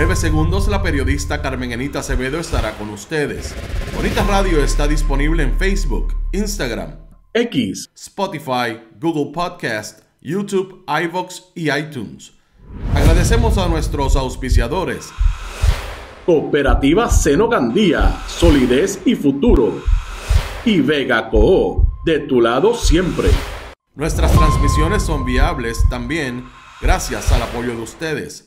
nueve segundos la periodista Carmen Enita Acevedo estará con ustedes. Bonita Radio está disponible en Facebook, Instagram, X, Spotify, Google Podcast, YouTube, iVox y iTunes. Agradecemos a nuestros auspiciadores. Cooperativa Seno Gandía, Solidez y Futuro. Y Vega Co de tu lado siempre. Nuestras transmisiones son viables también gracias al apoyo de ustedes.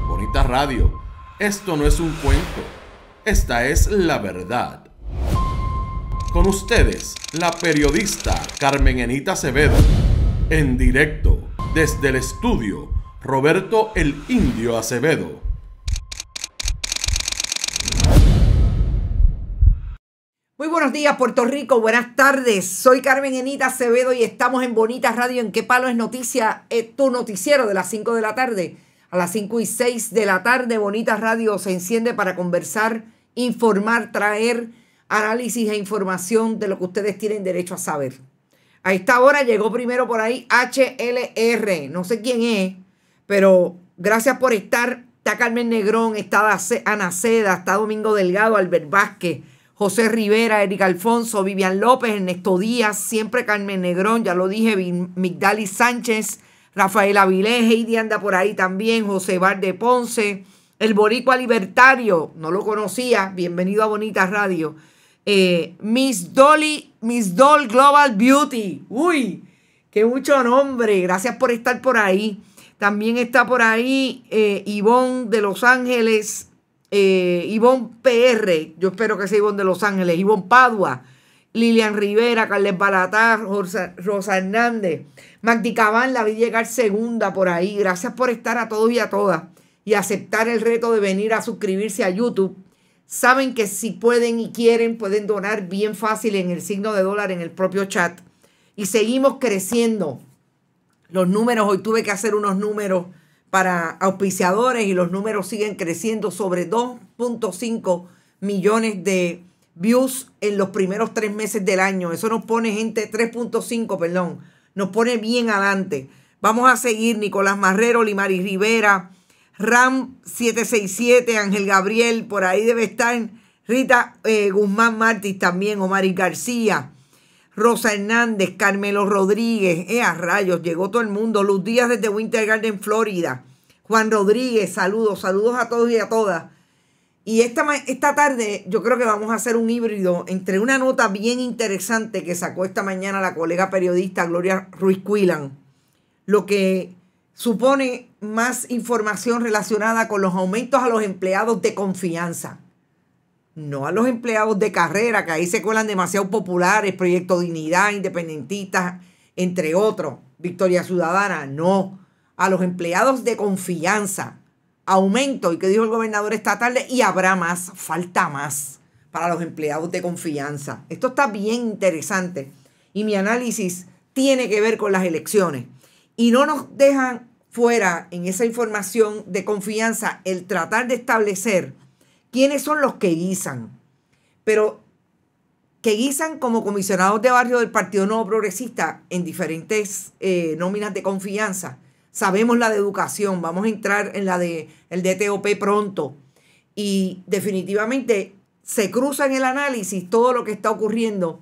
Bonita Radio. Esto no es un cuento, esta es la verdad. Con ustedes, la periodista Carmen Enita Acevedo, en directo desde el estudio Roberto el Indio Acevedo. Muy buenos días, Puerto Rico. Buenas tardes. Soy Carmen Enita Acevedo y estamos en Bonita Radio en Qué Palo es Noticia, es eh, tu noticiero de las 5 de la tarde a las 5 y 6 de la tarde, Bonita Radio se enciende para conversar, informar, traer análisis e información de lo que ustedes tienen derecho a saber. A esta hora llegó primero por ahí HLR, no sé quién es, pero gracias por estar. Está Carmen Negrón, está Ana Seda, está Domingo Delgado, Albert Vázquez, José Rivera, Eric Alfonso, Vivian López, Ernesto Díaz, siempre Carmen Negrón, ya lo dije, Migdali Sánchez, Rafael Avilés, Heidi anda por ahí también, José Bar Ponce, el Boricua Libertario, no lo conocía, bienvenido a Bonita Radio. Eh, Miss Dolly, Miss Doll Global Beauty, uy, qué mucho nombre, gracias por estar por ahí. También está por ahí eh, Ivonne de Los Ángeles, eh, Ivonne PR, yo espero que sea Ivonne de Los Ángeles, Ivonne Padua, Lilian Rivera, Carles Balatá, Rosa, Hernández, Magdi la vi llegar segunda por ahí. Gracias por estar a todos y a todas y aceptar el reto de venir a suscribirse a YouTube. Saben que si pueden y quieren, pueden donar bien fácil en el signo de dólar en el propio chat. Y seguimos creciendo. Los números, hoy tuve que hacer unos números para auspiciadores y los números siguen creciendo sobre 2.5 millones de views en los primeros tres meses del año. Eso nos pone gente, 3.5, perdón, nos pone bien adelante. Vamos a seguir Nicolás Marrero, Limari Rivera, Ram 767, Ángel Gabriel, por ahí debe estar Rita eh, Guzmán Martí también, Omar García, Rosa Hernández, Carmelo Rodríguez, eh, a rayos, llegó todo el mundo, los días desde Winter Garden, Florida, Juan Rodríguez, saludos, saludos a todos y a todas. Y esta, esta tarde yo creo que vamos a hacer un híbrido entre una nota bien interesante que sacó esta mañana la colega periodista Gloria Ruiz Cuilan, lo que supone más información relacionada con los aumentos a los empleados de confianza. No a los empleados de carrera, que ahí se cuelan demasiado populares, Proyecto Dignidad, Independentistas, entre otros, Victoria Ciudadana, no, a los empleados de confianza aumento y que dijo el gobernador esta tarde y habrá más, falta más para los empleados de confianza. Esto está bien interesante y mi análisis tiene que ver con las elecciones. Y no nos dejan fuera en esa información de confianza el tratar de establecer quiénes son los que guisan. Pero que guisan como comisionados de barrio del Partido Nuevo Progresista en diferentes eh, nóminas de confianza Sabemos la de educación, vamos a entrar en la de el DTOP pronto. Y definitivamente se cruza en el análisis todo lo que está ocurriendo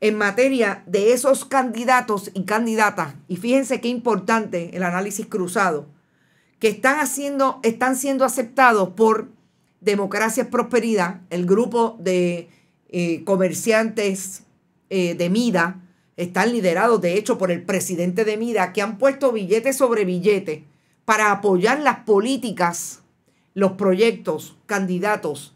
en materia de esos candidatos y candidatas. Y fíjense qué importante el análisis cruzado, que están, haciendo, están siendo aceptados por Democracia Prosperidad, el grupo de eh, comerciantes eh, de Mida, están liderados de hecho por el presidente de Mira, que han puesto billete sobre billete para apoyar las políticas, los proyectos, candidatos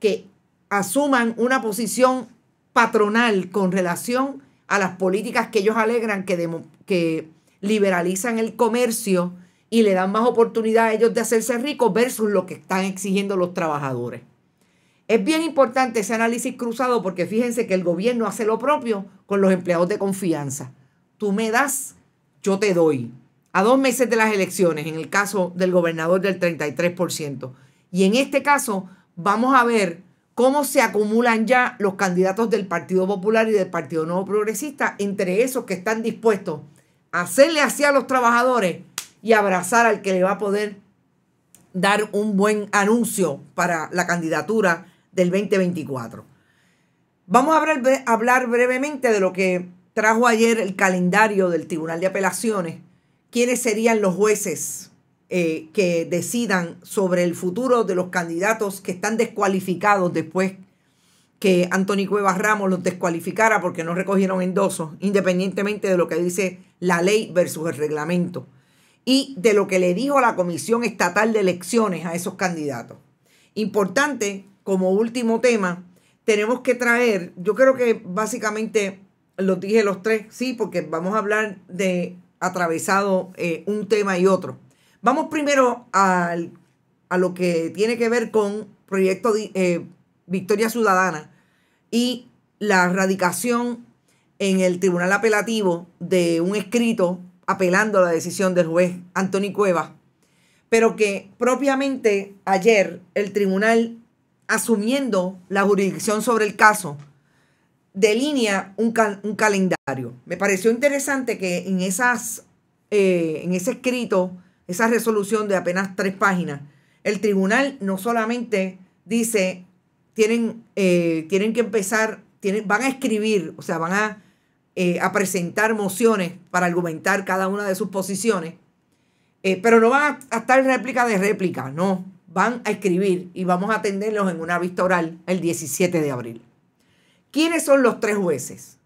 que asuman una posición patronal con relación a las políticas que ellos alegran que, que liberalizan el comercio y le dan más oportunidad a ellos de hacerse ricos versus lo que están exigiendo los trabajadores. Es bien importante ese análisis cruzado porque fíjense que el gobierno hace lo propio con los empleados de confianza. Tú me das, yo te doy. A dos meses de las elecciones, en el caso del gobernador del 33%. Y en este caso vamos a ver cómo se acumulan ya los candidatos del Partido Popular y del Partido Nuevo Progresista, entre esos que están dispuestos a hacerle así a los trabajadores y abrazar al que le va a poder dar un buen anuncio para la candidatura del 2024. Vamos a hablar, brevemente de lo que trajo ayer el calendario del Tribunal de Apelaciones, quiénes serían los jueces eh, que decidan sobre el futuro de los candidatos que están descualificados después que Antonio Cuevas Ramos los descualificara porque no recogieron endosos, independientemente de lo que dice la ley versus el reglamento, y de lo que le dijo la Comisión Estatal de Elecciones a esos candidatos. Importante como último tema, tenemos que traer, yo creo que básicamente lo dije los tres, sí, porque vamos a hablar de atravesado eh, un tema y otro. Vamos primero a lo que tiene que ver con Proyecto eh, Victoria Ciudadana y la erradicación en el Tribunal Apelativo de un escrito apelando a la decisión del juez Antonio Cuevas, pero que propiamente ayer el tribunal asumiendo la jurisdicción sobre el caso, delinea un, un calendario. Me pareció interesante que en, esas, eh, en ese escrito, esa resolución de apenas tres páginas, el tribunal no solamente dice, tienen, eh, tienen que empezar, tienen, van a escribir, o sea, van a, eh, presentar mociones para argumentar cada una de sus posiciones, pero no van a, a estar réplica de réplica, no van a escribir y vamos a atenderlos en una vista oral el 17 de abril. ¿Quiénes son los tres jueces?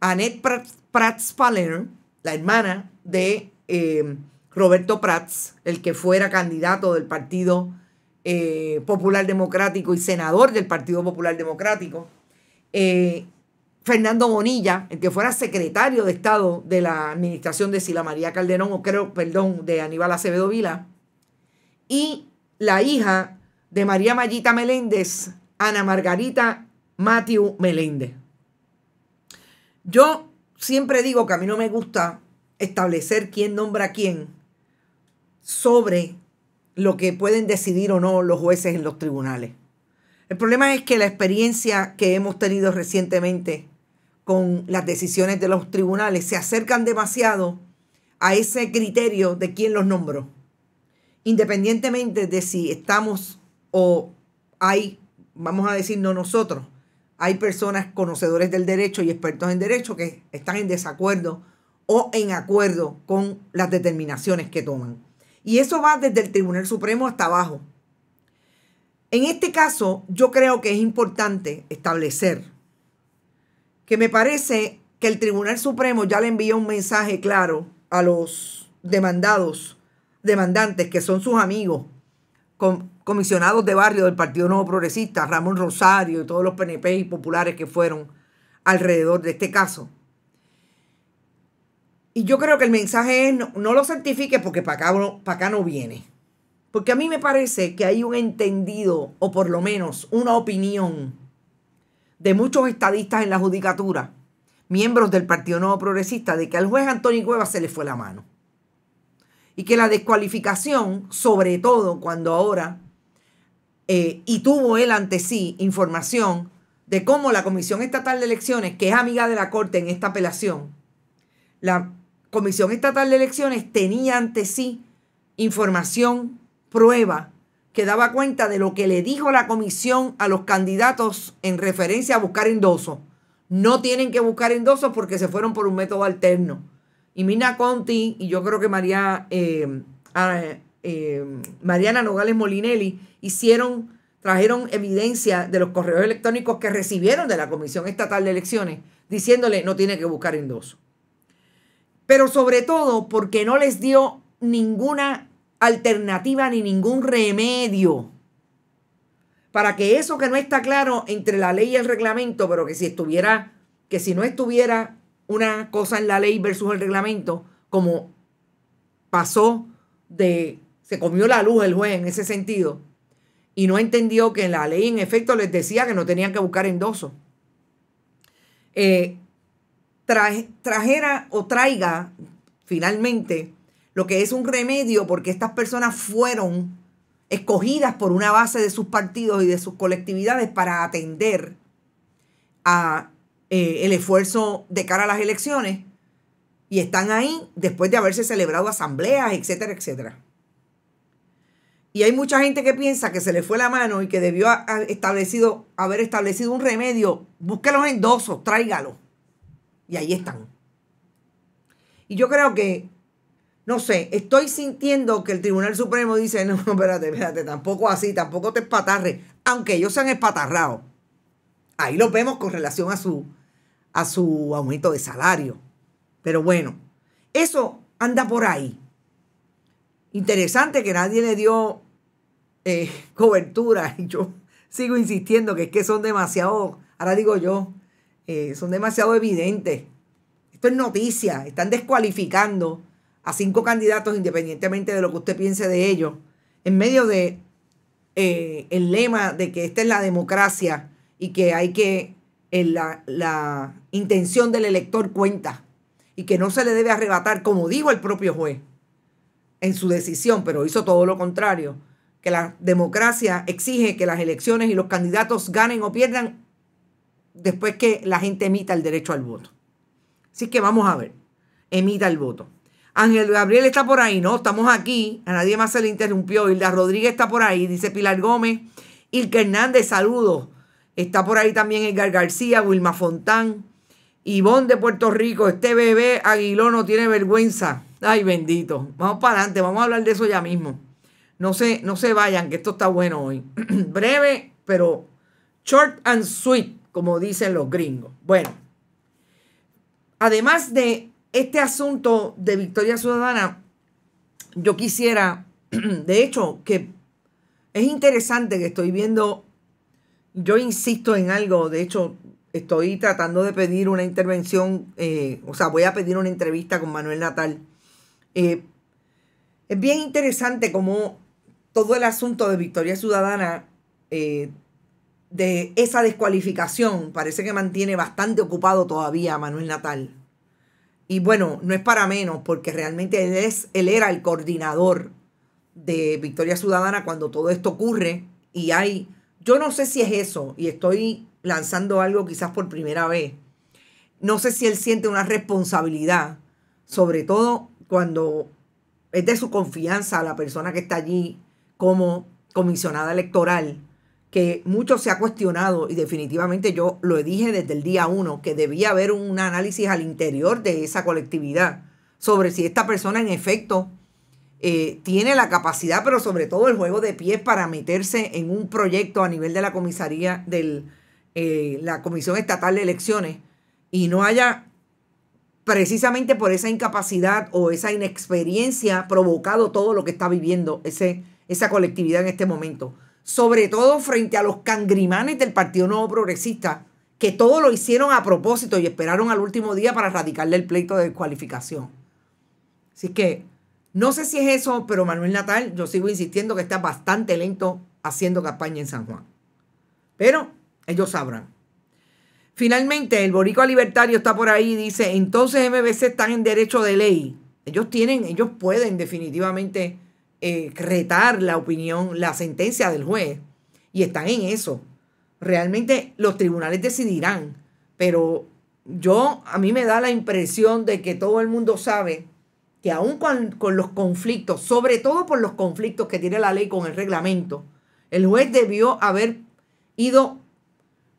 Annette Prats Paler, la hermana de em, Roberto Prats, el que fuera candidato del Partido eh, Popular Democrático y senador del Partido Popular Democrático. Eh, Fernando Bonilla, el que fuera secretario de Estado de la administración de Sila María Calderón, o creo, perdón, de Aníbal Acevedo Vila. Y la hija de María Mayita Meléndez, Ana Margarita Matthew Meléndez. Yo siempre digo que a mí no me gusta establecer quién nombra a quién sobre lo que pueden decidir o no los jueces en los tribunales. El problema es que la experiencia que hemos tenido recientemente con las decisiones de los tribunales se acercan demasiado a ese criterio de quién los nombró independientemente de si estamos o hay, vamos a decir, no nosotros, hay personas conocedores del derecho y expertos en derecho que están en desacuerdo o en acuerdo con las determinaciones que toman. Y eso va desde el Tribunal Supremo hasta abajo. En este caso, yo creo que es importante establecer que me parece que el Tribunal Supremo ya le envió un mensaje claro a los demandados demandantes, que son sus amigos, comisionados de barrio del Partido Nuevo Progresista, Ramón Rosario y todos los PNP y populares que fueron alrededor de este caso. Y yo creo que el mensaje es no, lo certifique porque para acá, para acá no viene. Porque a mí me parece que hay un entendido, o por lo menos una opinión, de muchos estadistas en la judicatura, miembros del Partido Nuevo Progresista, de que al juez Antonio Cuevas se le fue la mano. Y que la descualificación, sobre todo cuando ahora, eh, y tuvo él ante sí información de cómo la Comisión Estatal de Elecciones, que es amiga de la Corte en esta apelación, la Comisión Estatal de Elecciones tenía ante sí información, prueba, que daba cuenta de lo que le dijo la comisión a los candidatos en referencia a buscar endosos. No tienen que buscar endosos porque se fueron por un método alterno. Y Mina Conti, y yo creo que María, eh, ah, eh, Mariana Nogales Molinelli, hicieron, trajeron evidencia de los correos electrónicos que recibieron de la Comisión Estatal de Elecciones, diciéndole no tiene que buscar endoso. Pero sobre todo porque no les dio ninguna alternativa ni ningún remedio para que eso que no está claro entre la ley y el reglamento, pero que si estuviera, que si no estuviera una cosa en la ley versus el reglamento, como pasó de, se comió la luz el juez en ese sentido, y no entendió que en la ley en efecto les decía que no tenían que buscar endoso. Eh, trajera o traiga finalmente lo que es un remedio porque estas personas fueron escogidas por una base de sus partidos y de sus colectividades para atender a eh, el esfuerzo de cara a las elecciones y están ahí después de haberse celebrado asambleas, etcétera, etcétera. Y hay mucha gente que piensa que se le fue la mano y que debió haber establecido, haber establecido un remedio. Búsquenlos en dosos, tráigalos Y ahí están. Y yo creo que, no sé, estoy sintiendo que el Tribunal Supremo dice, no, espérate, espérate, tampoco así, tampoco te espatarre. Aunque ellos se han espatarrado. Ahí los vemos con relación a su a su aumento de salario. Pero bueno, eso anda por ahí. Interesante que nadie le dio eh, cobertura. Y yo sigo insistiendo que es que son demasiado, ahora digo yo, eh, son demasiado evidentes. Esto es noticia. Están descualificando a cinco candidatos independientemente de lo que usted piense de ellos. En medio de eh, el lema de que esta es la democracia y que hay que la, intención del elector cuenta y que no se le debe arrebatar, como dijo el propio juez en su decisión, pero hizo todo lo contrario, que la democracia exige que las elecciones y los candidatos ganen o pierdan después que la gente emita el derecho al voto. Así que vamos a ver, emita el voto. Ángel Gabriel está por ahí, ¿no? Estamos aquí, a nadie más se le interrumpió. Hilda Rodríguez está por ahí, dice Pilar Gómez. Ilka Hernández, saludos. Está por ahí también Edgar García, Wilma Fontán, Ivonne de Puerto Rico. Este bebé Aguiló no tiene vergüenza. Ay, bendito. Vamos para adelante, vamos a hablar de eso ya mismo. No se, no se vayan, que esto está bueno hoy. Breve, pero short and sweet, como dicen los gringos. Bueno, además de este asunto de Victoria Ciudadana, yo quisiera, de hecho, que es interesante que estoy viendo yo insisto en algo, de hecho, estoy tratando de pedir una intervención, eh, o sea, voy a pedir una entrevista con Manuel Natal. Eh, es bien interesante como todo el asunto de Victoria Ciudadana, eh, de esa descualificación, parece que mantiene bastante ocupado todavía a Manuel Natal. Y bueno, no es para menos, porque realmente él, es, él era el coordinador de Victoria Ciudadana cuando todo esto ocurre y hay yo no sé si es eso, y estoy lanzando algo quizás por primera vez. No sé si él siente una responsabilidad, sobre todo cuando es de su confianza a la persona que está allí como comisionada electoral, que mucho se ha cuestionado y definitivamente yo lo dije desde el día uno, que debía haber un análisis al interior de esa colectividad sobre si esta persona en efecto eh, tiene la capacidad, pero sobre todo el juego de pies para meterse en un proyecto a nivel de la comisaría de eh, la Comisión Estatal de Elecciones y no haya precisamente por esa incapacidad o esa inexperiencia provocado todo lo que está viviendo esa colectividad en este momento. Sobre todo frente a los cangrimanes del Partido Nuevo Progresista, que todo lo hicieron a propósito y esperaron al último día para erradicarle el pleito de descualificación. Así que no sé si es eso, pero Manuel Natal, yo sigo insistiendo que está bastante lento haciendo campaña en San Juan. Pero ellos sabrán. Finalmente, el boricua libertario está por ahí y dice, entonces MBC están en derecho de ley. Ellos tienen, ellos pueden definitivamente eh, retar la opinión, la sentencia del juez. Y están en eso. Realmente los tribunales decidirán. Pero yo, a mí me da la impresión de que todo el mundo sabe que aún con, los conflictos, sobre todo por los conflictos que tiene la ley con el reglamento, el juez debió haber ido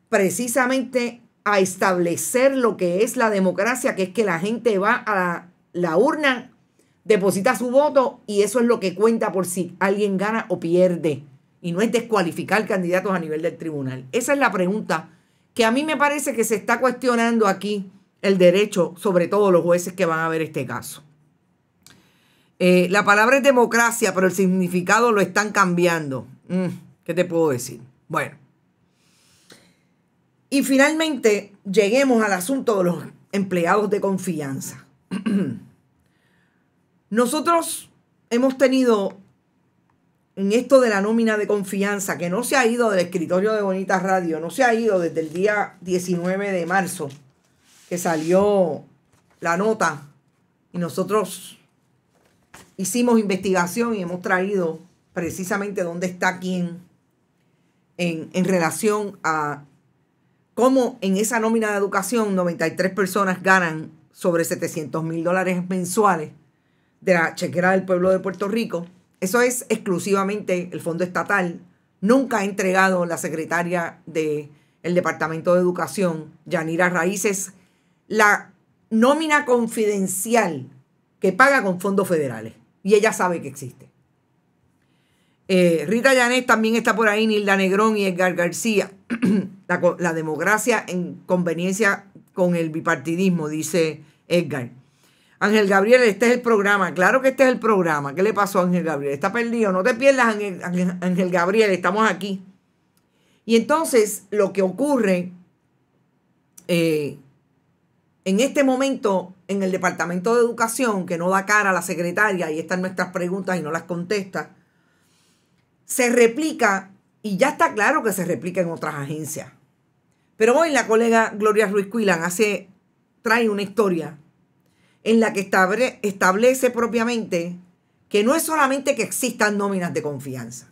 precisamente a establecer lo que es la democracia, que es que la gente va a la, la urna, deposita su voto y eso es lo que cuenta por si alguien gana o pierde. Y no es descualificar candidatos a nivel del tribunal. Esa es la pregunta que a mí me parece que se está cuestionando aquí el derecho, sobre todo los jueces que van a ver este caso. Eh, la palabra es democracia, pero el significado lo están cambiando. Mm, ¿Qué te puedo decir? Bueno. Y finalmente lleguemos al asunto de los empleados de confianza. Nosotros hemos tenido en esto de la nómina de confianza, que no se ha ido del escritorio de Bonita Radio, no se ha ido desde el día 19 de marzo, que salió la nota, y nosotros hicimos investigación y hemos traído precisamente dónde está quién en, relación a cómo en esa nómina de educación 93 personas ganan sobre 700 mil dólares mensuales de la chequera del pueblo de Puerto Rico. Eso es exclusivamente el fondo estatal. Nunca ha entregado la secretaria del Departamento de Educación, Yanira Raíces, la nómina confidencial que paga con fondos federales. Y ella sabe que existe. Eh, Rita Yanet también está por ahí, Nilda Negrón y Edgar García. la, democracia en conveniencia con el bipartidismo, dice Edgar. Ángel Gabriel, este es el programa. Claro que este es el programa. ¿Qué le pasó a Ángel Gabriel? Está perdido. No te pierdas, Ángel, Gabriel. Estamos aquí. Y entonces lo que ocurre eh, en este momento, en el Departamento de Educación, que no da cara a la secretaria, y están nuestras preguntas y no las contesta, se replica, y ya está claro que se replica en otras agencias. Pero hoy la colega Gloria Ruiz Cuilan hace, trae una historia en la que establece propiamente que no es solamente que existan nóminas de confianza,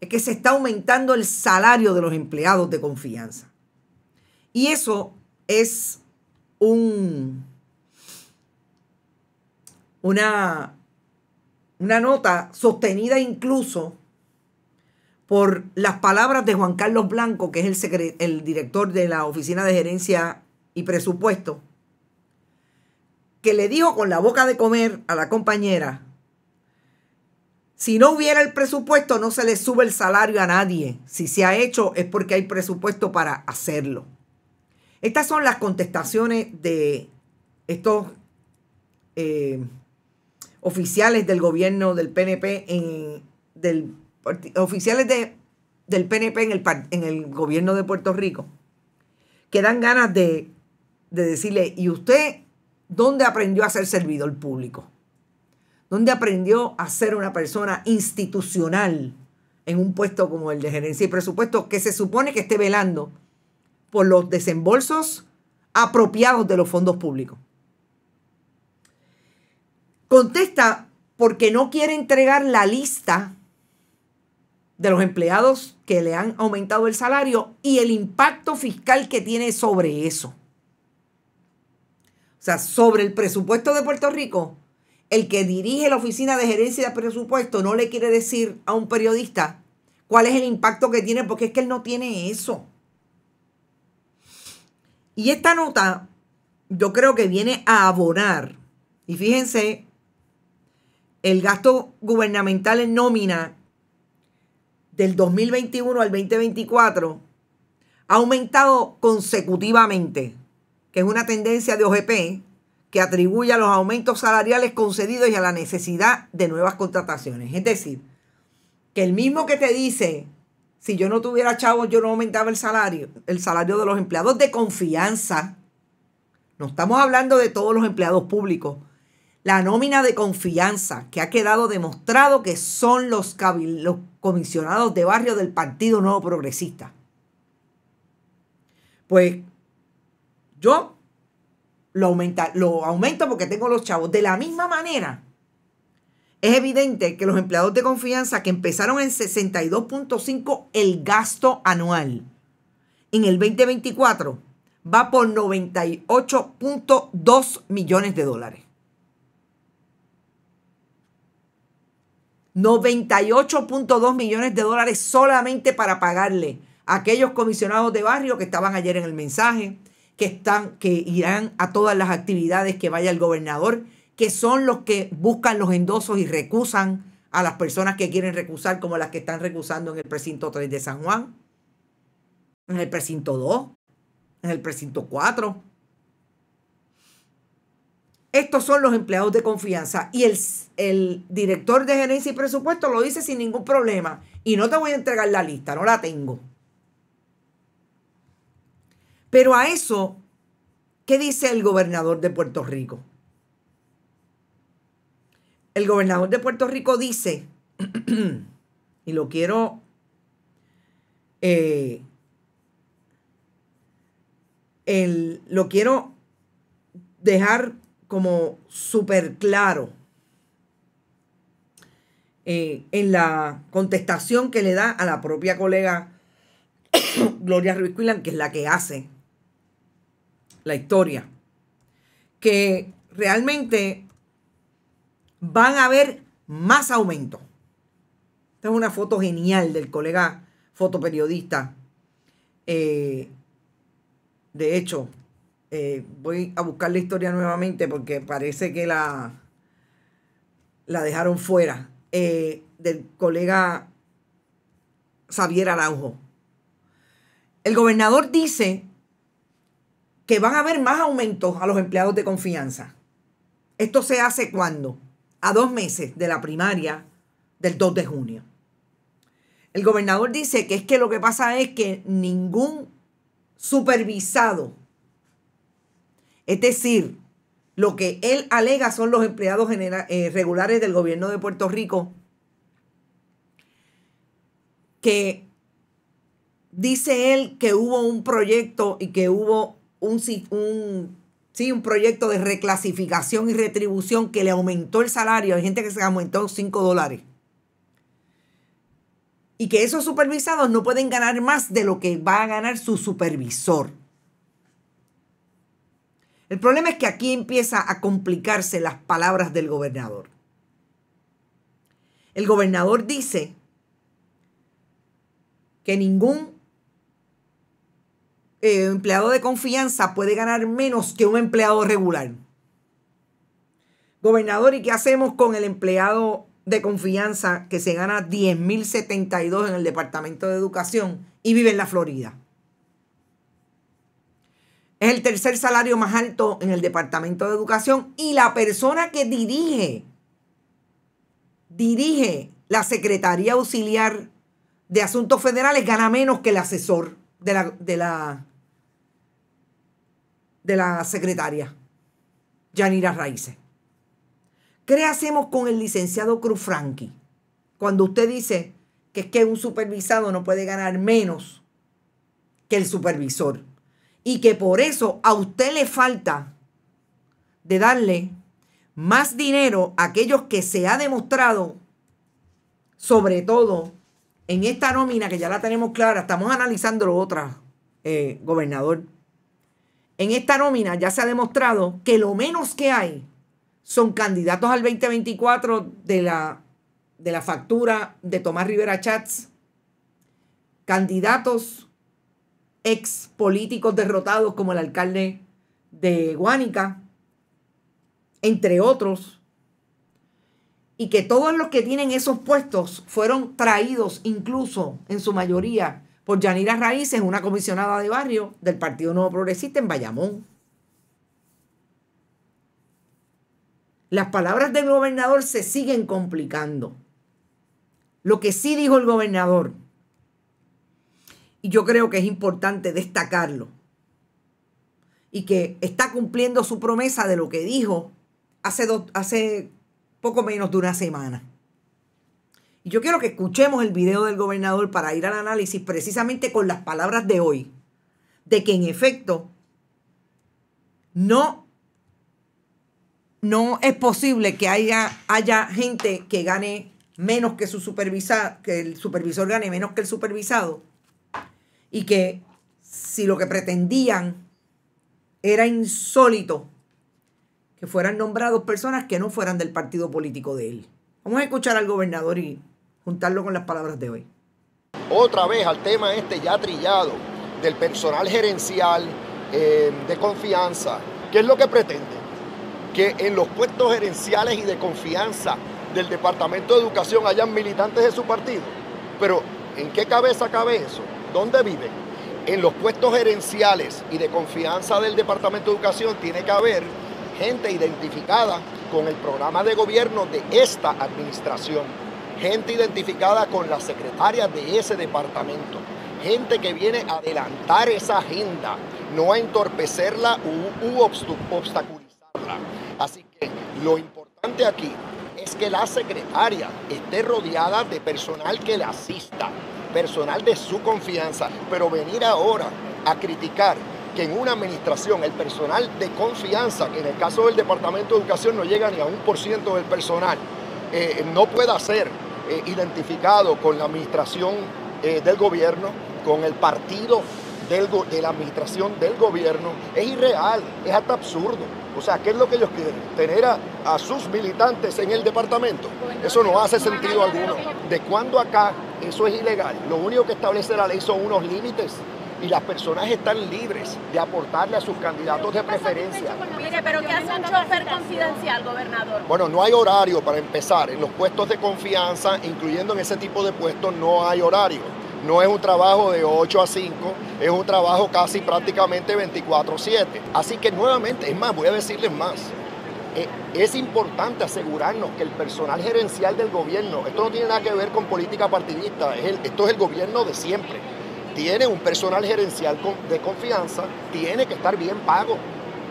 es que se está aumentando el salario de los empleados de confianza. Y eso es una, una nota sostenida incluso por las palabras de Juan Carlos Blanco, que es el, el director de la Oficina de Gerencia y Presupuesto, que le dijo con la boca de comer a la compañera, si no hubiera el presupuesto no se le sube el salario a nadie. Si se ha hecho es porque hay presupuesto para hacerlo. Estas son las contestaciones de estos eh, oficiales del gobierno del PNP, en, del, oficiales de, del PNP en el, gobierno de Puerto Rico, que dan ganas de, de decirle, ¿y usted dónde aprendió a ser servidor público? ¿Dónde aprendió a ser una persona institucional en un puesto como el de gerencia y presupuesto que se supone que esté velando? por los desembolsos apropiados de los fondos públicos. Contesta porque no quiere entregar la lista de los empleados que le han aumentado el salario y el impacto fiscal que tiene sobre eso. O sea, sobre el presupuesto de Puerto Rico, el que dirige la oficina de gerencia de presupuesto no le quiere decir a un periodista cuál es el impacto que tiene, porque es que él no tiene eso. Y esta nota yo creo que viene a abonar, y fíjense, el gasto gubernamental en nómina del 2021 al 2024 ha aumentado consecutivamente, que es una tendencia de OGP que atribuye a los aumentos salariales concedidos y a la necesidad de nuevas contrataciones. Es decir, que el mismo que te dice si yo no tuviera chavos, yo no aumentaba el salario, el salario de los empleados de confianza. No estamos hablando de todos los empleados públicos. La nómina de confianza que ha quedado demostrado que son los, los comisionados de barrio del Partido Nuevo Progresista. Pues yo lo, aumenta, lo aumento porque tengo los chavos. De la misma manera es evidente que los empleados de confianza que empezaron en 62.5 el gasto anual en el 2024 va por 98.2 millones de dólares. 98.2 millones de dólares solamente para pagarle a aquellos comisionados de barrio que estaban ayer en el mensaje, que, están, que irán a todas las actividades que vaya el gobernador, que son los que buscan los endosos y recusan a las personas que quieren recusar, como las que están recusando en el precinto 3 de San Juan, en el precinto 2, en el precinto 4. Estos son los empleados de confianza y el, el director de gerencia y presupuesto lo dice sin ningún problema. Y no te voy a entregar la lista, no la tengo. Pero a eso, ¿qué dice el gobernador de Puerto Rico? El gobernador de Puerto Rico dice, y lo quiero eh, lo quiero dejar como súper claro eh, en la contestación que le da a la propia colega Gloria Ruiz que es la que hace la historia, que realmente van a haber más aumentos. Esta es una foto genial del colega fotoperiodista. Eh, de hecho, eh, voy a buscar la historia nuevamente porque parece que la, la dejaron fuera. Eh, del colega Xavier Araujo. El gobernador dice que van a haber más aumentos a los empleados de confianza. ¿Esto se hace cuándo? a dos meses de la primaria del 2 de junio. El gobernador dice que es que lo que pasa es que ningún supervisado, es decir, lo que él alega son los empleados eh, regulares del gobierno de Puerto Rico, que dice él que hubo un proyecto y que hubo un ¿sí? un proyecto de reclasificación y retribución que le aumentó el salario. Hay gente que se aumentó 5 dólares. Y que esos supervisados no pueden ganar más de lo que va a ganar su supervisor. El problema es que aquí empieza a complicarse las palabras del gobernador. El gobernador dice que ningún eh, empleado de confianza puede ganar menos que un empleado regular. Gobernador, ¿y qué hacemos con el empleado de confianza que se gana 10.072 en el Departamento de Educación y vive en la Florida? Es el tercer salario más alto en el Departamento de Educación y la persona que dirige, dirige la Secretaría Auxiliar de Asuntos Federales gana menos que el asesor de la de la secretaria, Yanira Raíces. ¿Qué hacemos con el licenciado Cruz Franqui? Cuando usted dice que es que un supervisado no puede ganar menos que el supervisor y que por eso a usted le falta de darle más dinero a aquellos que se ha demostrado, sobre todo en esta nómina que ya la tenemos clara, estamos analizando otra, eh, gobernador en esta nómina ya se ha demostrado que lo menos que hay son candidatos al 2024 de la, de la factura de Tomás Rivera Chats, candidatos ex políticos derrotados como el alcalde de Guánica, entre otros, y que todos los que tienen esos puestos fueron traídos incluso en su mayoría por Yanira Raíces, una comisionada de barrio del Partido Nuevo Progresista en Bayamón. Las palabras del gobernador se siguen complicando. Lo que sí dijo el gobernador, y yo creo que es importante destacarlo, y que está cumpliendo su promesa de lo que dijo hace, hace poco menos de una semana. Yo quiero que escuchemos el video del gobernador para ir al análisis precisamente con las palabras de hoy, de que en efecto no, no es posible que haya, haya gente que gane menos que su supervisor, que el supervisor gane menos que el supervisado, y que si lo que pretendían era insólito que fueran nombrados personas que no fueran del partido político de él. Vamos a escuchar al gobernador y juntarlo con las palabras de hoy. Otra vez al tema este ya trillado del personal gerencial eh, de confianza. ¿Qué es lo que pretende? Que en los puestos gerenciales y de confianza del Departamento de Educación hayan militantes de su partido. Pero ¿en qué cabeza cabe eso? ¿Dónde vive? En los puestos gerenciales y de confianza del Departamento de Educación tiene que haber gente identificada con el programa de gobierno de esta administración gente identificada con la secretaria de ese departamento, gente que viene a adelantar esa agenda, no a entorpecerla u, obstaculizarla. Así que lo importante aquí es que la secretaria esté rodeada de personal que la asista, personal de su confianza, pero venir ahora a criticar que en una administración el personal de confianza, que en el caso del Departamento de Educación no llega ni a un por ciento del personal, eh, no pueda ser eh, identificado con la administración eh, del gobierno, con el partido de la administración del gobierno, es irreal, es hasta absurdo. O sea, ¿qué es lo que ellos quieren? Tener a, a sus militantes en el departamento. Eso no hace sentido alguno. ¿De cuándo acá eso es ilegal? Lo único que establece la ley son unos límites y las personas están libres de aportarle a sus candidatos de preferencia. Mire, pero ¿qué hace un chofer confidencial, gobernador? Bueno, no hay horario para empezar. En los puestos de confianza, incluyendo en ese tipo de puestos, no hay horario. No es un trabajo de 8 a 5, es un trabajo casi prácticamente 24/7. Así que nuevamente, es más, voy a decirles más eh, es importante asegurarnos que el personal gerencial del gobierno, esto no tiene nada que ver con política partidista, es esto es el gobierno de siempre, tiene un personal gerencial de confianza, tiene que estar bien pago.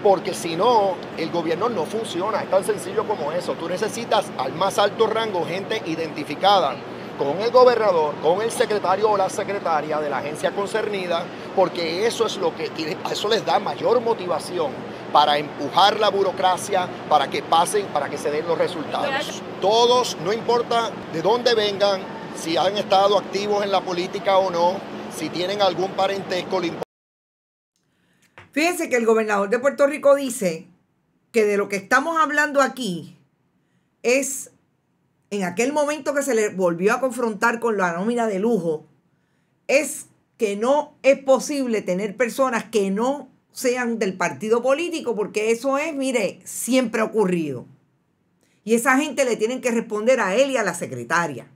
Porque si no, el gobierno no funciona. Es tan sencillo como eso. Tú necesitas al más alto rango gente identificada con el gobernador, con el secretario o la secretaria de la agencia concernida, porque eso es lo que eso les da mayor motivación para empujar la burocracia, para que pasen, para que se den los resultados. Todos, no importa de dónde vengan, si han estado activos en la política o no, si tienen algún parentesco. Fíjense que el gobernador de Puerto Rico dice que de lo que estamos hablando aquí es en aquel momento que se le volvió a confrontar con la nómina de lujo, es que no es posible tener personas que no sean del partido político, porque eso es, mire, siempre ha ocurrido. Y esa gente le tienen que responder a él y a la secretaria.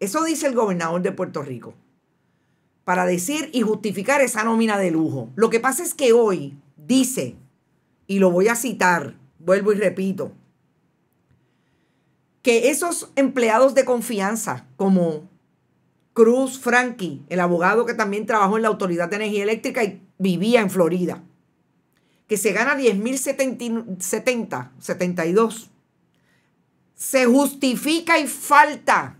Eso dice el gobernador de Puerto Rico para decir y justificar esa nómina de lujo. Lo que pasa es que hoy dice, y lo voy a citar, vuelvo y repito, que esos empleados de confianza, como Cruz Frankie, el abogado que también trabajó en la Autoridad de Energía Eléctrica y vivía en Florida, que se gana 10.070, 72, se justifica y falta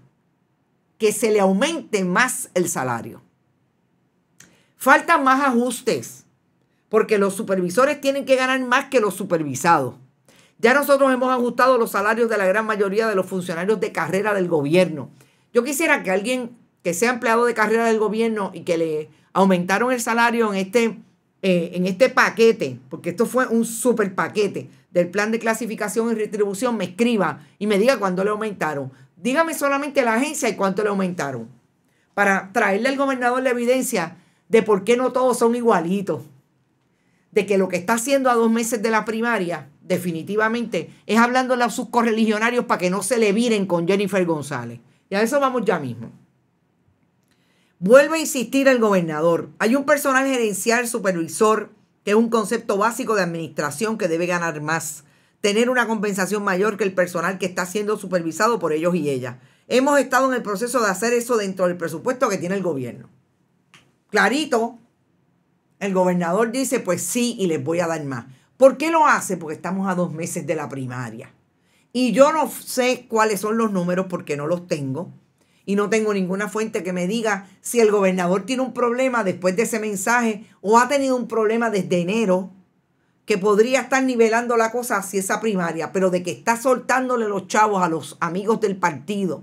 que se le aumente más el salario. Faltan más ajustes, porque los supervisores tienen que ganar más que los supervisados. Ya nosotros hemos ajustado los salarios de la gran mayoría de los funcionarios de carrera del gobierno. Yo quisiera que alguien que sea empleado de carrera del gobierno y que le aumentaron el salario en este, eh, en este paquete, porque esto fue un super paquete del plan de clasificación y retribución, me escriba y me diga cuándo le aumentaron. Dígame solamente la agencia y cuánto le aumentaron. Para traerle al gobernador la evidencia de por qué no todos son igualitos, de que lo que está haciendo a dos meses de la primaria, definitivamente, es hablándole a sus correligionarios para que no se le viren con Jennifer González. Y a eso vamos ya mismo. Vuelve a insistir el gobernador. Hay un personal gerencial supervisor, que es un concepto básico de administración que debe ganar más, tener una compensación mayor que el personal que está siendo supervisado por ellos y ellas. Hemos estado en el proceso de hacer eso dentro del presupuesto que tiene el gobierno clarito, el gobernador dice, pues sí, y les voy a dar más. ¿Por qué lo hace? Porque estamos a dos meses de la primaria. Y yo no sé cuáles son los números porque no los tengo. Y no tengo ninguna fuente que me diga si el gobernador tiene un problema después de ese mensaje o ha tenido un problema desde enero que podría estar nivelando la cosa hacia esa primaria, pero de que está soltándole los chavos a los amigos del partido,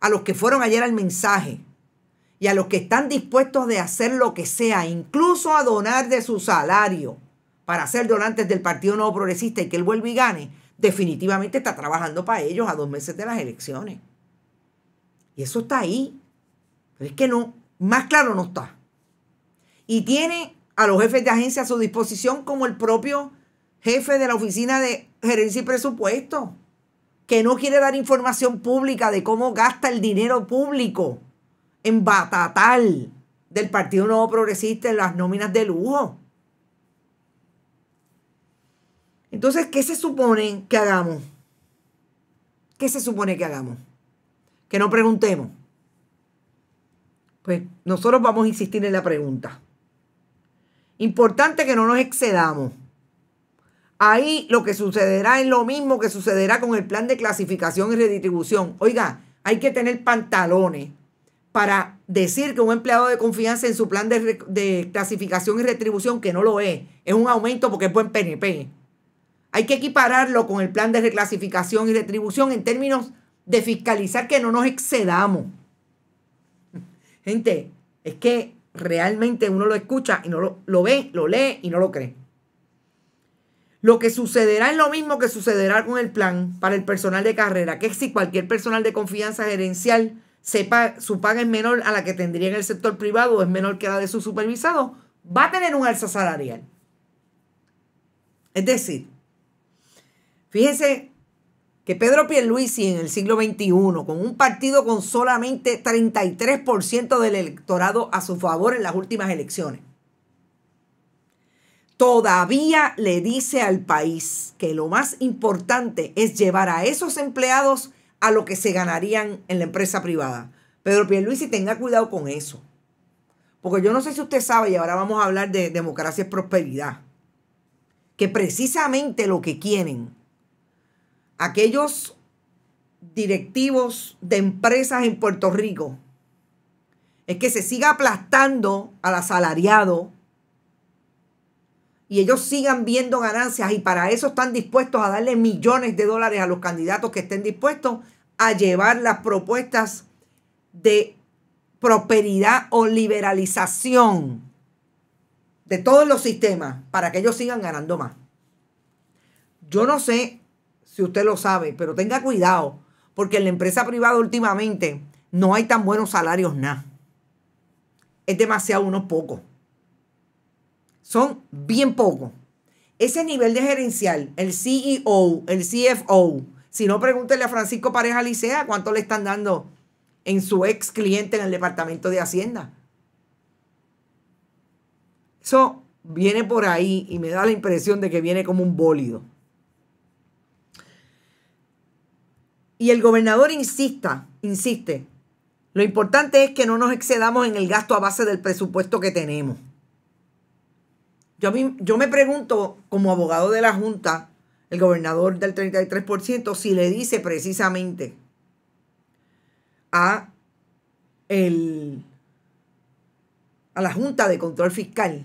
a los que fueron ayer al mensaje, y a los que están dispuestos de hacer lo que sea, incluso a donar de su salario para ser donantes del Partido Nuevo Progresista y que él vuelva y gane, definitivamente está trabajando para ellos a dos meses de las elecciones. Y eso está ahí. Pero es que no, más claro no está. Y tiene a los jefes de agencia a su disposición como el propio jefe de la oficina de gerencia y presupuesto, que no quiere dar información pública de cómo gasta el dinero público embatatal del Partido Nuevo Progresista en las nóminas de lujo. Entonces, ¿qué se supone que hagamos? ¿Qué se supone que hagamos? Que no preguntemos. Pues nosotros vamos a insistir en la pregunta. Importante que no nos excedamos. Ahí lo que sucederá es lo mismo que sucederá con el plan de clasificación y redistribución. Oiga, hay que tener pantalones para decir que un empleado de confianza en su plan de, clasificación y retribución, que no lo es, es un aumento porque es buen PNP. Hay que equipararlo con el plan de reclasificación y retribución en términos de fiscalizar que no nos excedamos. Gente, es que realmente uno lo escucha y no lo, lo, ve, lo lee y no lo cree. Lo que sucederá es lo mismo que sucederá con el plan para el personal de carrera, que es si cualquier personal de confianza gerencial sepa, su paga es menor a la que tendría en el sector privado o es menor que la de su supervisado, va a tener un alza salarial. Es decir, fíjense que Pedro Pierluisi en el siglo XXI, con un partido con solamente 33% del electorado a su favor en las últimas elecciones, todavía le dice al país que lo más importante es llevar a esos empleados a lo que se ganarían en la empresa privada. Pedro Pierluisi tenga cuidado con eso. Porque yo no sé si usted sabe, y ahora vamos a hablar de democracia y prosperidad, que precisamente lo que quieren aquellos directivos de empresas en Puerto Rico es que se siga aplastando al asalariado y ellos sigan viendo ganancias y para eso están dispuestos a darle millones de dólares a los candidatos que estén dispuestos a llevar las propuestas de prosperidad o liberalización de todos los sistemas para que ellos sigan ganando más. Yo no sé si usted lo sabe, pero tenga cuidado, porque en la empresa privada últimamente no hay tan buenos salarios nada. Es demasiado unos pocos son bien pocos. Ese nivel de gerencial, el CEO, el CFO, si no pregúntele a Francisco Pareja Licea cuánto le están dando en su ex cliente en el Departamento de Hacienda. Eso viene por ahí y me da la impresión de que viene como un bólido. Y el gobernador insista, insiste, lo importante es que no nos excedamos en el gasto a base del presupuesto que tenemos. Yo, me pregunto, como abogado de la Junta, el gobernador del 33%, si le dice precisamente a, a la Junta de Control Fiscal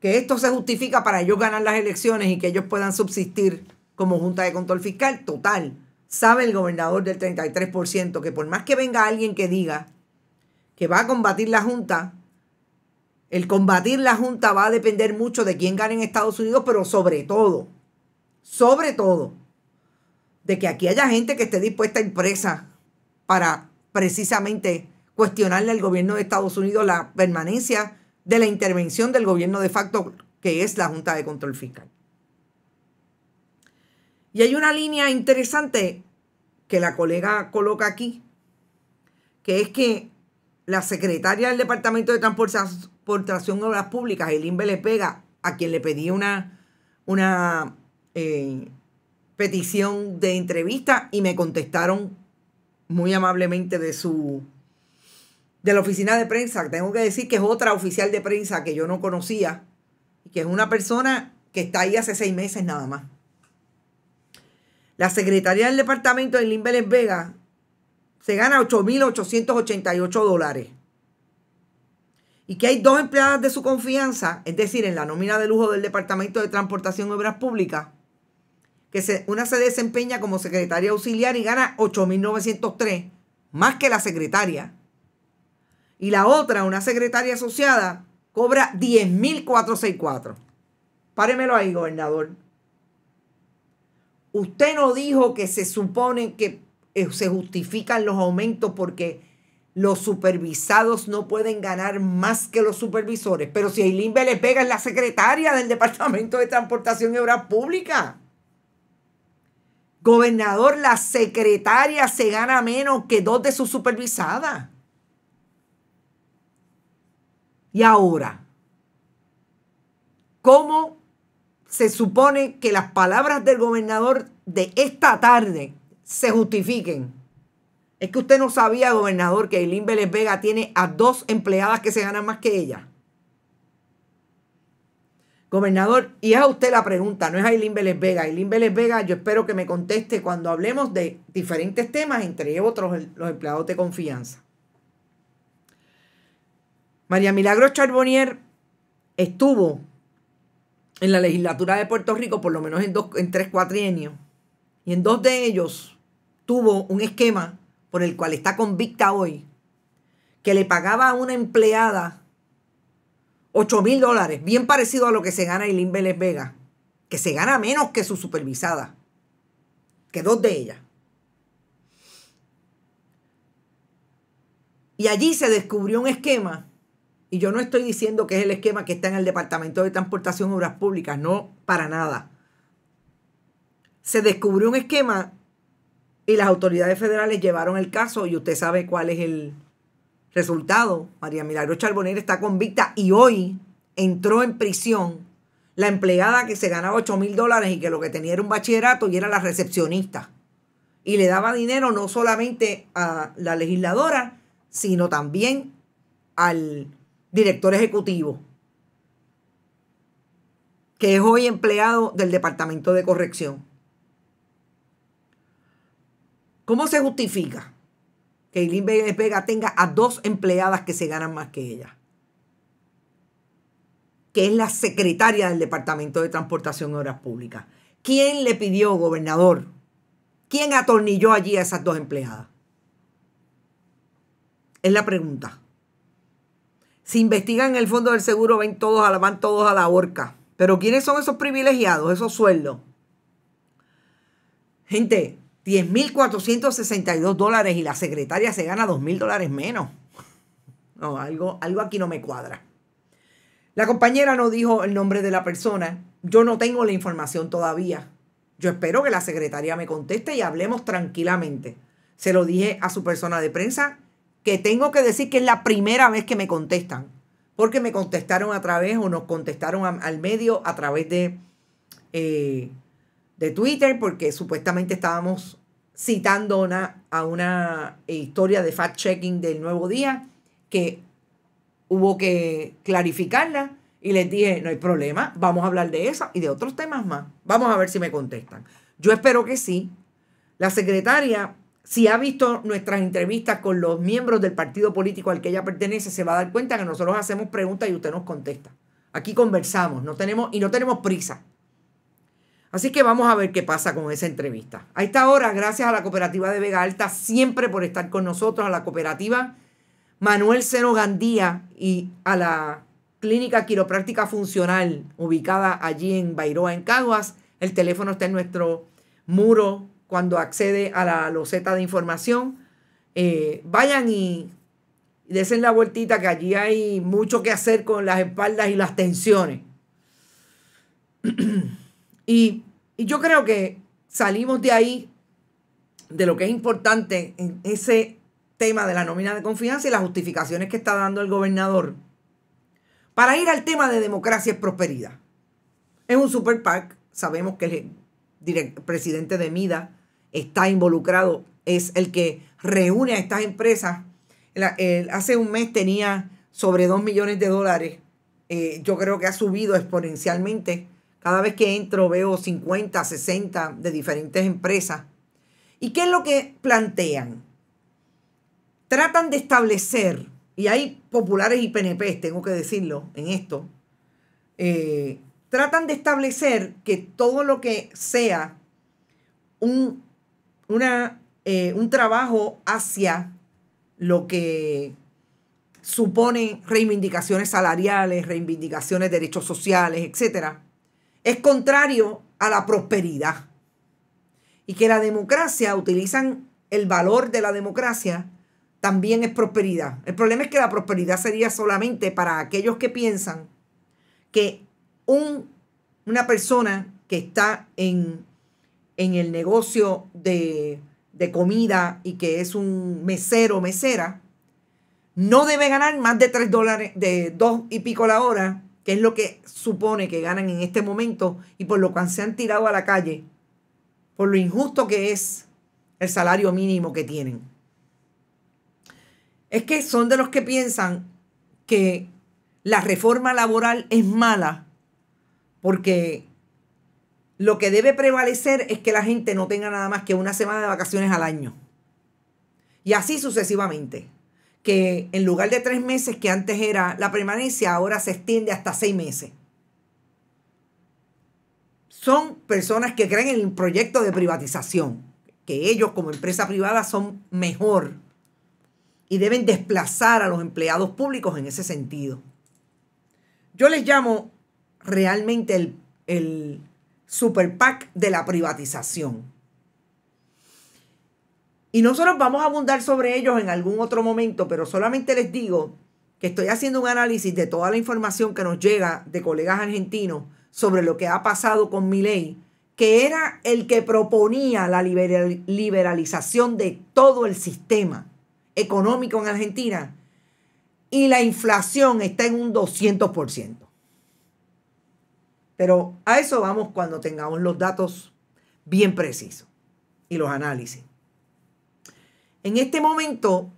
que esto se justifica para ellos ganar las elecciones y que ellos puedan subsistir como Junta de Control Fiscal. Total, sabe el gobernador del 33% que por más que venga alguien que diga que va a combatir la Junta, el combatir la Junta va a depender mucho de quién gane en Estados Unidos, pero sobre todo, sobre todo, de que aquí haya gente que esté dispuesta a impresa para precisamente cuestionarle al gobierno de Estados Unidos la permanencia de la intervención del gobierno de facto que es la Junta de Control Fiscal. Y hay una línea interesante que la colega coloca aquí, que es que la secretaria del Departamento de por tracción de obras públicas, el INBE a quien le pedí una, una eh, petición de entrevista y me contestaron muy amablemente de su de la oficina de prensa. Tengo que decir que es otra oficial de prensa que yo no conocía y que es una persona que está ahí hace seis meses nada más. La secretaria del departamento de Lynn Vega se gana 8.888 dólares y que hay dos empleadas de su confianza, es decir, en la nómina de lujo del Departamento de Transportación y Obras Públicas, que una se desempeña como secretaria auxiliar y gana 8.903, más que la secretaria. Y la otra, una secretaria asociada, cobra 10.464. Páremelo ahí, gobernador. Usted no dijo que se supone que eh, se justifican los aumentos porque los supervisados no pueden ganar más que los supervisores. Pero si Aileen Vélez Vega es la secretaria del Departamento de Transportación y Obras Públicas. Gobernador, la secretaria se gana menos que dos de sus supervisadas. Y ahora, ¿cómo se supone que las palabras del gobernador de esta tarde se justifiquen? Es que usted no sabía, gobernador, que Eileen Vélez Vega tiene a dos empleadas que se ganan más que ella. Gobernador, y a usted la pregunta, no es Ailín Vélez Vega. Ailín Vélez Vega, yo espero que me conteste cuando hablemos de diferentes temas, entre otros los empleados de confianza. María Milagro Charbonnier estuvo en la legislatura de Puerto Rico por lo menos en, dos, en tres cuatrienios y en dos de ellos tuvo un esquema por el cual está convicta hoy, que le pagaba a una empleada 8 mil dólares, bien parecido a lo que se gana Eileen Vélez Vega, que se gana menos que su supervisada, que dos de ellas. Y allí se descubrió un esquema, y yo no estoy diciendo que es el esquema que está en el Departamento de Transportación y Obras Públicas, no, para nada. Se descubrió un esquema y las autoridades federales llevaron el caso y usted sabe cuál es el resultado. María Milagro Charbonera está convicta y hoy entró en prisión la empleada que se ganaba 8 mil dólares y que lo que tenía era un bachillerato y era la recepcionista. Y le daba dinero no solamente a la legisladora, sino también al director ejecutivo, que es hoy empleado del Departamento de Corrección. ¿Cómo se justifica que Eileen Vega tenga a dos empleadas que se ganan más que ella? Que es la secretaria del Departamento de Transportación y Obras Públicas. ¿Quién le pidió, gobernador? ¿Quién atornilló allí a esas dos empleadas? Es la pregunta. Si investigan el fondo del seguro, todos van todos a la horca. Pero ¿quiénes son esos privilegiados, esos sueldos? Gente, 10.462 dólares y la secretaria se gana 2.000 dólares menos. No, algo, algo aquí no me cuadra. La compañera no dijo el nombre de la persona. Yo no tengo la información todavía. Yo espero que la secretaria me conteste y hablemos tranquilamente. Se lo dije a su persona de prensa que tengo que decir que es la primera vez que me contestan. Porque me contestaron a través o nos contestaron al medio a través de eh, de Twitter porque supuestamente estábamos citando a una eh, historia de fact-checking del nuevo día que hubo que clarificarla y les dije, no hay problema, vamos a hablar de eso y de otros temas más. Vamos a ver si me contestan. Yo espero que sí. La secretaria, si ha visto nuestras entrevistas con los miembros del partido político al que ella pertenece, se va a dar cuenta que nosotros hacemos preguntas y usted nos contesta. Aquí conversamos, no tenemos y no tenemos prisa. Así que vamos a ver qué pasa con esa entrevista. A esta hora, gracias a la cooperativa de Vega Alta, siempre por estar con nosotros, a la cooperativa Manuel Cero Gandía y a la Clínica Quiropráctica Funcional, ubicada allí en Bairoa, en Caguas. El teléfono está en nuestro muro cuando accede a la loceta de información. Eh, vayan y desen la vueltita que allí hay mucho que hacer con las espaldas y las tensiones. Y, yo creo que salimos de ahí, de lo que es importante en ese tema de la nómina de confianza y las justificaciones que está dando el gobernador, para ir al tema de democracia y prosperidad. Es un super PAC, sabemos que el presidente de MIDA está involucrado, es el que reúne a estas empresas. hace un mes tenía sobre 2 millones de dólares. Eh, yo creo que ha subido exponencialmente cada vez que entro veo 50, 60 de diferentes empresas. ¿Y qué es lo que plantean? Tratan de establecer, y hay populares y PNP, tengo que decirlo en esto, eh, tratan de establecer que todo lo que sea un, una, eh, un trabajo hacia lo que supone reivindicaciones salariales, reivindicaciones de derechos sociales, etcétera, es contrario a la prosperidad. Y que la democracia, utilizan el valor de la democracia, también es prosperidad. El problema es que la prosperidad sería solamente para aquellos que piensan que un, una persona que está en, el negocio de, comida y que es un mesero o mesera, no debe ganar más de 3 dólares, de dos y pico la hora que es lo que supone que ganan en este momento y por lo cual se han tirado a la calle, por lo injusto que es el salario mínimo que tienen. Es que son de los que piensan que la reforma laboral es mala porque lo que debe prevalecer es que la gente no tenga nada más que una semana de vacaciones al año. Y así sucesivamente que en lugar de tres meses que antes era la permanencia, ahora se extiende hasta seis meses. Son personas que creen en el proyecto de privatización, que ellos como empresa privada son mejor y deben desplazar a los empleados públicos en ese sentido. Yo les llamo realmente el, el super PAC de la privatización. Y nosotros vamos a abundar sobre ellos en algún otro momento, pero solamente les digo que estoy haciendo un análisis de toda la información que nos llega de colegas argentinos sobre lo que ha pasado con ley, que era el que proponía la liberalización de todo el sistema económico en Argentina. Y la inflación está en un 200%. Pero a eso vamos cuando tengamos los datos bien precisos y los análisis. En este momento,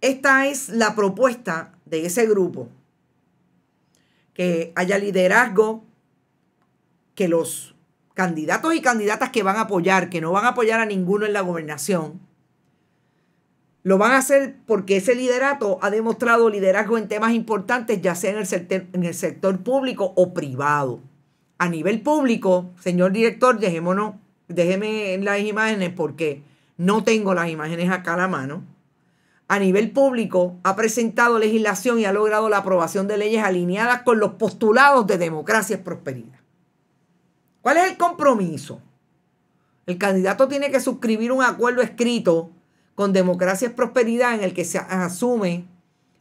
esta es la propuesta de ese grupo. Que haya liderazgo, que los candidatos y candidatas que van a apoyar, que no van a apoyar a ninguno en la gobernación, lo van a hacer porque ese liderato ha demostrado liderazgo en temas importantes, ya sea en el, sector, público o privado. A nivel público, señor director, dejémonos, déjeme en las imágenes porque no tengo las imágenes acá a la mano, a nivel público ha presentado legislación y ha logrado la aprobación de leyes alineadas con los postulados de democracia prosperidad. ¿Cuál es el compromiso? El candidato tiene que suscribir un acuerdo escrito con democracia prosperidad en el que se asume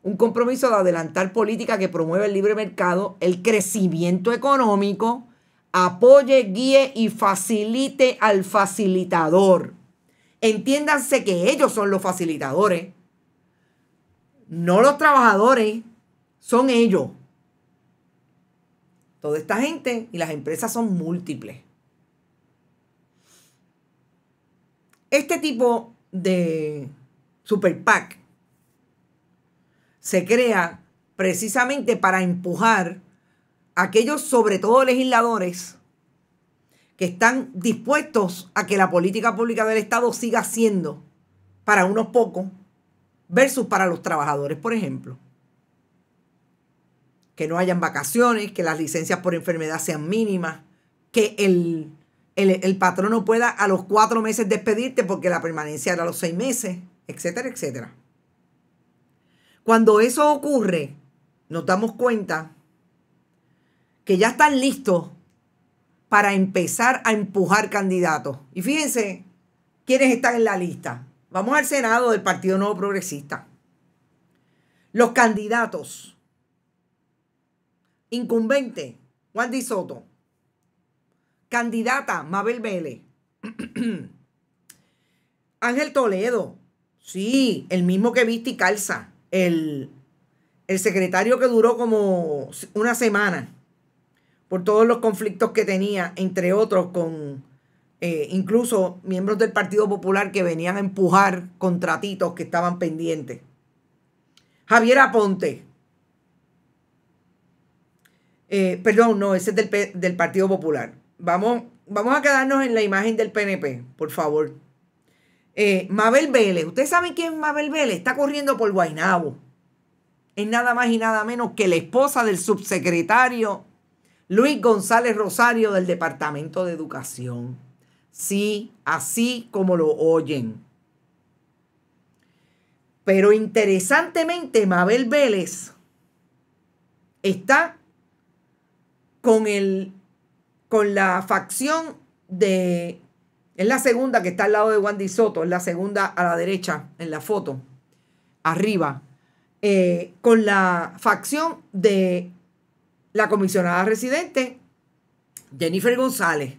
un compromiso de adelantar política que promueva el libre mercado, el crecimiento económico, apoye, guíe y facilite al facilitador. Entiéndanse que ellos son los facilitadores, no los trabajadores, son ellos. Toda esta gente y las empresas son múltiples. Este tipo de super PAC se crea precisamente para empujar a aquellos, sobre todo legisladores, que están dispuestos a que la política pública del Estado siga siendo para unos pocos versus para los trabajadores, por ejemplo. Que no hayan vacaciones, que las licencias por enfermedad sean mínimas, que el, el, el patrono pueda a los cuatro meses despedirte porque la permanencia era a los seis meses, etcétera, etcétera. Cuando eso ocurre, nos damos cuenta que ya están listos para empezar a empujar candidatos. Y fíjense quiénes están en la lista. Vamos al Senado del Partido Nuevo Progresista. Los candidatos. Incumbente, Juan Di Soto. Candidata, Mabel Vélez. Ángel Toledo. Sí, el mismo que viste y calza. El, el secretario que duró como una semana por todos los conflictos que tenía, entre otros, con eh, incluso miembros del Partido Popular que venían a empujar contratitos que estaban pendientes. Javier Aponte. Eh, perdón, no, ese es del, Partido Popular. Vamos, vamos a quedarnos en la imagen del PNP, por favor. Eh, Mabel Vélez, ¿ustedes saben quién es Mabel Vélez? Está corriendo por Guainabo. Es nada más y nada menos que la esposa del subsecretario Luis González Rosario del Departamento de Educación. Sí, así como lo oyen. Pero interesantemente, Mabel Vélez está con, con la facción de... Es la segunda que está al lado de Wandy Soto, es la segunda a la derecha en la foto, arriba, eh, con la facción de la comisionada residente Jennifer González.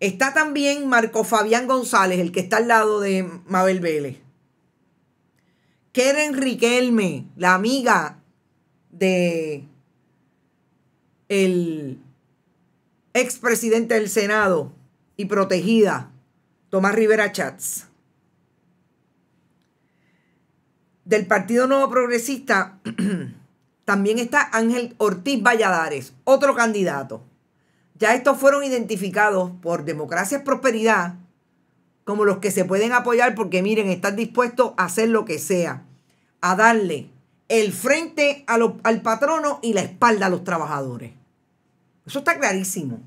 Está también Marco Fabián González, el que está al lado de Mabel Vélez. Keren Riquelme, la amiga de el expresidente del Senado y protegida, Tomás Rivera Chats. Del Partido Nuevo Progresista También está Ángel Ortiz Valladares, otro candidato. Ya estos fueron identificados por Democracia y Prosperidad como los que se pueden apoyar porque miren, están dispuestos a hacer lo que sea, a darle el frente al patrono y la espalda a los trabajadores. Eso está clarísimo.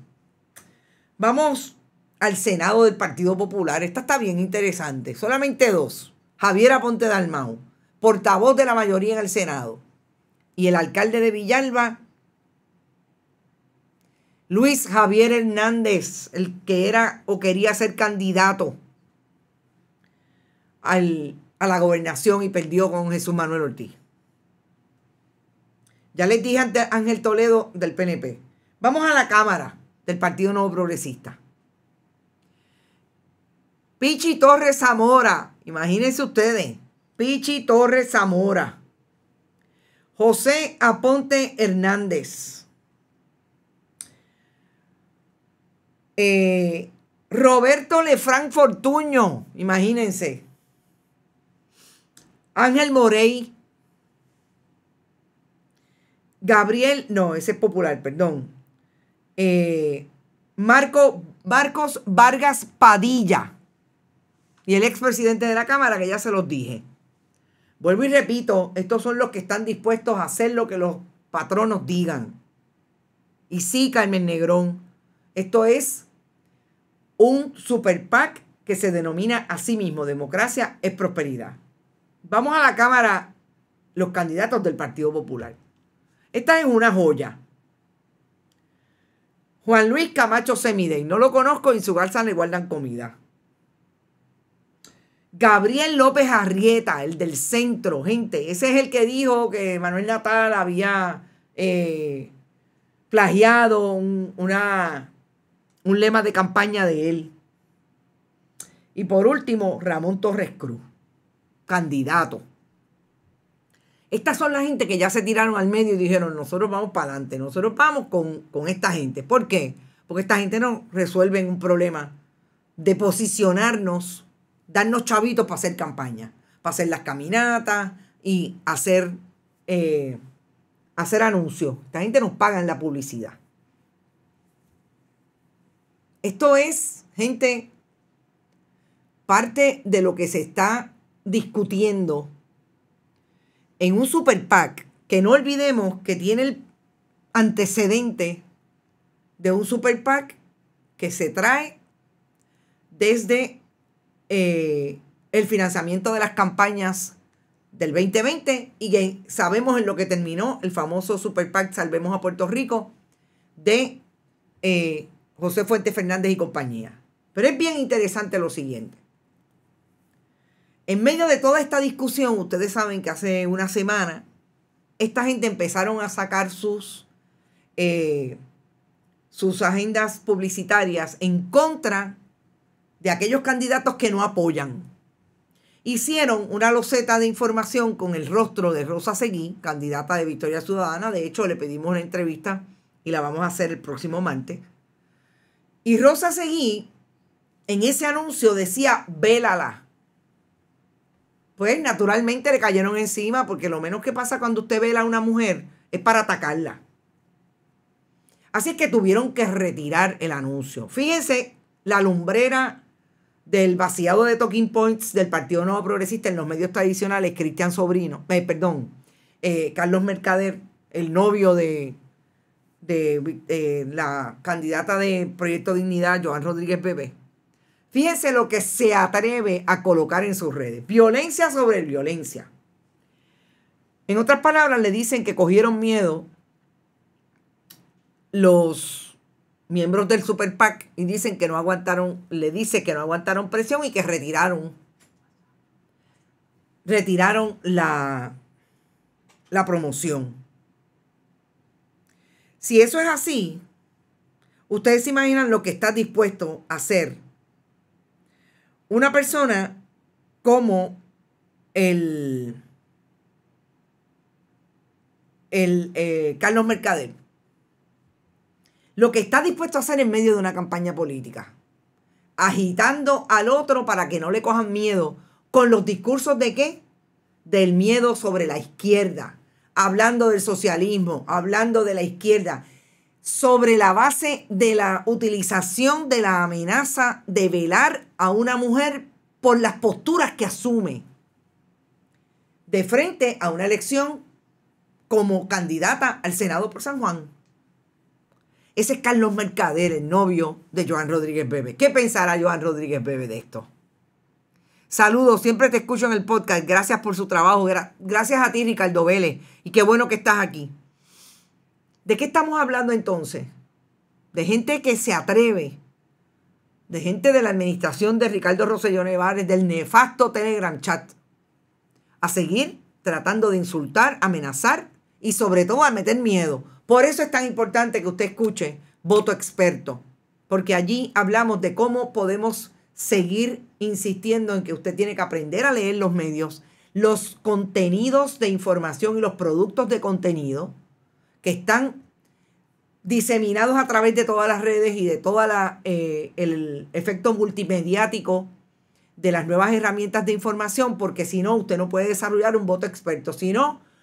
Vamos al Senado del Partido Popular. Esta está bien interesante. Solamente dos. Javiera Ponte Dalmau, portavoz de la mayoría en el Senado y el alcalde de Villalba, Luis Javier Hernández, el que era o quería ser candidato a la gobernación y perdió con Jesús Manuel Ortiz. Ya les dije ante Ángel Toledo del PNP. Vamos a la Cámara del Partido Nuevo Progresista. Pichi Torres Zamora, imagínense ustedes, Pichi Torres Zamora José Aponte Hernández. Eh, Roberto Lefranc Fortuño, imagínense. Ángel Morey. Gabriel, no, ese es popular, perdón. Eh, Marco, Marcos Vargas Padilla. Y el expresidente de la Cámara, que ya se los dije. Vuelvo y repito, estos son los que están dispuestos a hacer lo que los patronos digan. Y sí, Carmen Negrón, esto es un super PAC que se denomina a sí mismo democracia es prosperidad. Vamos a la Cámara, los candidatos del Partido Popular. Esta es una joya. Juan Luis Camacho Semidey, no lo conozco y en su garza le guardan comida. Gabriel López Arrieta, el del centro, gente. Ese es el que dijo que Manuel Natal había eh, plagiado un, una, un lema de campaña de él. Y por último, Ramón Torres Cruz, candidato. Estas son las gente que ya se tiraron al medio y dijeron, nosotros vamos para adelante, nosotros vamos con, con esta gente. ¿Por qué? Porque esta gente no resuelve un problema de posicionarnos darnos chavitos para hacer campaña, para hacer las caminatas y hacer, eh, hacer anuncios. Esta gente nos paga en la publicidad. Esto es, gente, parte de lo que se está discutiendo en un super que no olvidemos que tiene el antecedente de un super que se trae desde eh, el financiamiento de las campañas del 2020 y que sabemos en lo que terminó el famoso Super Salvemos a Puerto Rico de eh, José Fuentes Fernández y compañía. Pero es bien interesante lo siguiente. En medio de toda esta discusión, ustedes saben que hace una semana esta gente empezaron a sacar sus, eh, sus agendas publicitarias en contra de aquellos candidatos que no apoyan. Hicieron una loseta de información con el rostro de Rosa Seguí, candidata de Victoria Ciudadana. De hecho, le pedimos una entrevista y la vamos a hacer el próximo martes. Y Rosa Seguí, en ese anuncio, decía, vélala. Pues naturalmente le cayeron encima, porque lo menos que pasa cuando usted vela a una mujer es para atacarla. Así es que tuvieron que retirar el anuncio. Fíjense la lumbrera del vaciado de talking points del Partido Nuevo Progresista en los medios tradicionales, Cristian Sobrino, eh, perdón, eh, Carlos Mercader, el novio de, de eh, la candidata de Proyecto Dignidad, Joan Rodríguez Bebé. Fíjense lo que se atreve a colocar en sus redes. Violencia sobre violencia. En otras palabras, le dicen que cogieron miedo los miembros del Super PAC y dicen que no aguantaron, le dice que no aguantaron presión y que retiraron, retiraron la, la promoción. Si eso es así, ustedes se imaginan lo que está dispuesto a hacer una persona como el, el eh, Carlos Mercader lo que está dispuesto a hacer en medio de una campaña política. Agitando al otro para que no le cojan miedo con los discursos de qué? Del miedo sobre la izquierda, hablando del socialismo, hablando de la izquierda, sobre la base de la utilización de la amenaza de velar a una mujer por las posturas que asume de frente a una elección como candidata al Senado por San Juan. Ese es Carlos Mercader, el novio de Joan Rodríguez Bebe. ¿Qué pensará Joan Rodríguez Bebe de esto? Saludos, siempre te escucho en el podcast. Gracias por su trabajo. Gracias a ti, Ricardo Vélez. Y qué bueno que estás aquí. ¿De qué estamos hablando entonces? De gente que se atreve. De gente de la administración de Ricardo Rosselló Nevares, del nefasto Telegram chat. A seguir tratando de insultar, amenazar y sobre todo a meter miedo. Por eso es tan importante que usted escuche Voto Experto, porque allí hablamos de cómo podemos seguir insistiendo en que usted tiene que aprender a leer los medios, los contenidos de información y los productos de contenido que están diseminados a través de todas las redes y de todo eh, el efecto multimediático de las nuevas herramientas de información, porque si no, usted no puede desarrollar un voto experto, si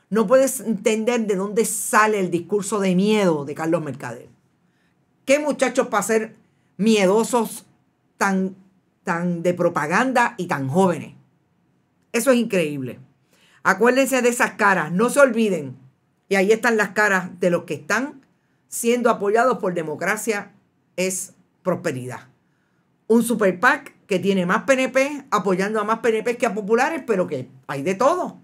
no puedes entender de dónde sale el discurso de miedo de Carlos Mercader. ¿Qué muchachos para ser miedosos tan, tan de propaganda y tan jóvenes? Eso es increíble. Acuérdense de esas caras, no se olviden. Y ahí están las caras de los que están siendo apoyados por democracia es prosperidad. Un super PAC que tiene más PNP apoyando a más PNP que a populares, pero que hay de todo.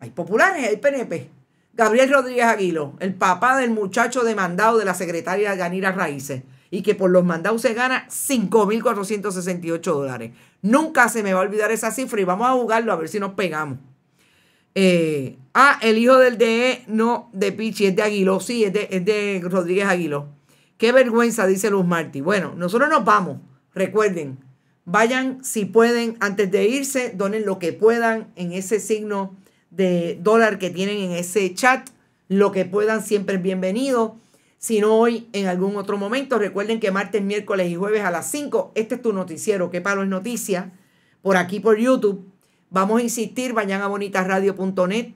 Hay populares, hay PNP. Gabriel Rodríguez Aguilo, el papá del muchacho demandado de la secretaria Ganira Raíces, y que por los mandados se gana 5.468 dólares. Nunca se me va a olvidar esa cifra y vamos a jugarlo a ver si nos pegamos. Eh, ah, el hijo del DE no de Pichi, es de Aguilo, sí, es de, es de Rodríguez Aguilo. Qué vergüenza, dice Luz Martí. Bueno, nosotros nos vamos. Recuerden, vayan si pueden antes de irse, donen lo que puedan en ese signo de dólar que tienen en ese chat. Lo que puedan siempre es bienvenido. Si no hoy, en algún otro momento. Recuerden que martes, miércoles y jueves a las 5, este es tu noticiero, qué palo es noticia, por aquí por YouTube. Vamos a insistir, vayan a bonitasradio.net.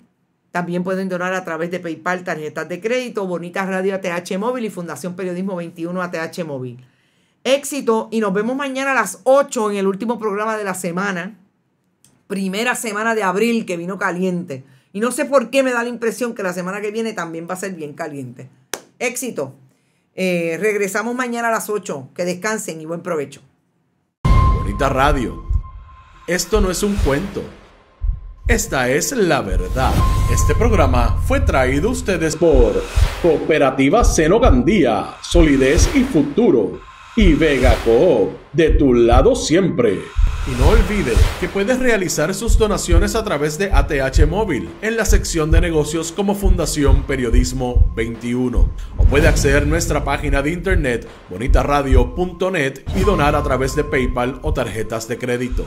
También pueden donar a través de PayPal, tarjetas de crédito, Bonitas Radio ATH Móvil y Fundación Periodismo 21 ATH Móvil. Éxito y nos vemos mañana a las 8 en el último programa de la semana primera semana de abril que vino caliente. Y no sé por qué me da la impresión que la semana que viene también va a ser bien caliente. Éxito. Eh, regresamos mañana a las 8. Que descansen y buen provecho. Bonita radio. Esto no es un cuento. Esta es la verdad. Este programa fue traído a ustedes por Cooperativa Seno Gandía, Solidez y Futuro y Vega Coop, de tu lado siempre. Y no olvides que puedes realizar sus donaciones a través de ATH Móvil en la sección de negocios como Fundación Periodismo 21. O puede acceder a nuestra página de internet bonitaradio.net y donar a través de PayPal o tarjetas de crédito.